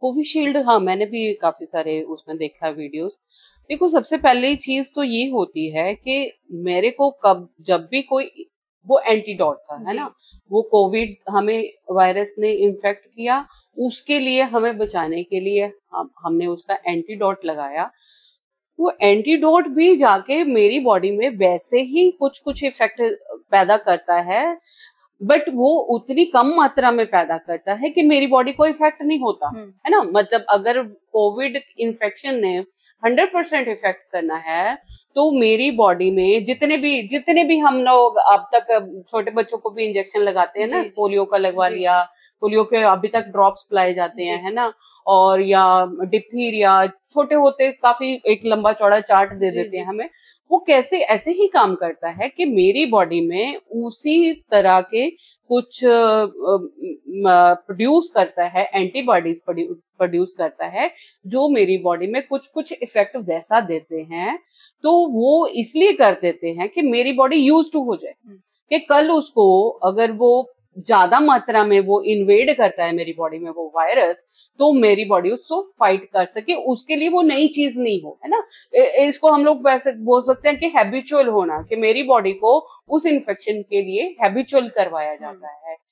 Covishield हाँ मैंने भी काफी सारे उसमें देखा वीडियोस देखो सबसे पहले चीज तो ये होती है कि मेरे को कब जब भी कोई वो एंटीडॉट था है ना वो कोविड हमें वायरस ने इन्फेक्ट किया उसके लिए हमें बचाने के लिए हम, हमने उसका एंटीडॉट लगाया वो एंटीडोट भी जाके मेरी बॉडी में वैसे ही कुछ कुछ इफेक्ट पैदा करता है बट वो उतनी कम मात्रा में पैदा करता है कि मेरी बॉडी को इफेक्ट नहीं होता हम्म। है ना मतलब अगर कोविड इन्फेक्शन ने 100 परसेंट इफेक्ट करना है तो मेरी बॉडी में जितने भी जितने भी हम लोग अब तक छोटे बच्चों को भी इंजेक्शन लगाते हैं ना पोलियो का लगवा लिया पोलियो के अभी तक ड्रॉप्स पिलाए जाते हैं है ना और या डिप्थीरिया छोटे होते काफी एक लंबा चौड़ा चार्ट दे देते हैं हमें वो कैसे ऐसे ही काम करता है कि मेरी बॉडी में उसी तरह के कुछ प्रोड्यूस करता है एंटीबॉडीज प्रोड्यूस करता है जो मेरी बॉडी में कुछ कुछ इफेक्ट वैसा देते हैं तो वो इसलिए कर देते हैं कि मेरी बॉडी यूज टू हो जाए हम्म। कि कल उसको अगर वो ज्यादा मात्रा में वो इन्वेड करता है मेरी बॉडी में वो वायरस तो मेरी बॉडी उसको फाइट कर सके उसके लिए वो नई चीज नहीं हो है ना इसको हम लोग वैसे बोल सकते हैं कि हैबिचुअल होना कि मेरी बॉडी को उस इन्फेक्शन के लिए हैबिचुअल करवाया जाता हम्म। है